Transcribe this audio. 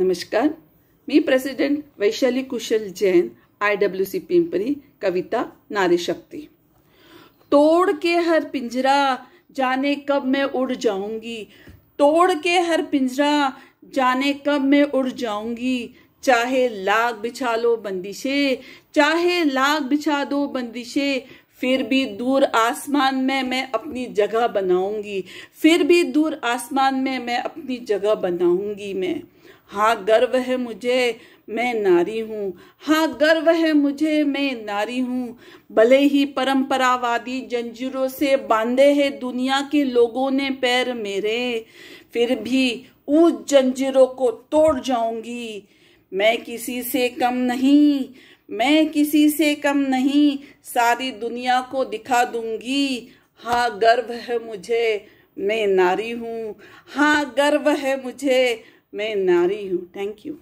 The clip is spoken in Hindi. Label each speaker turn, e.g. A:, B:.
A: नमस्कार मी president Vaishali Kushal Jain I W C Pimpri Kavita नारी शक्ति तोड़ के हर पिंजरा जाने कब मैं उड़ जाऊंगी तोड़ के हर पिंजरा जाने कब मैं उड़ जाऊंगी चाहे लाख बिछा लो बंदिशे चाहे लाख बिछा दो बंदिशे फिर भी दूर आसमान में मैं अपनी जगह बनाऊंगी फिर भी दूर आसमान में मैं अपनी जगह बनाऊंगी मैं हाँ गर्व है मुझे मैं नारी हूँ हाँ गर्व है मुझे मैं नारी हूँ भले ही परंपरावादी जंजीरों से बांधे हैं दुनिया के लोगों ने पैर मेरे फिर भी उस जंजीरों को तोड़ जाऊंगी मैं किसी से कम नहीं मैं किसी से कम नहीं सारी दुनिया को दिखा दूंगी हाँ गर्व है मुझे मैं नारी हूँ हाँ गर्व है मुझे मैं नारी हूँ थैंक यू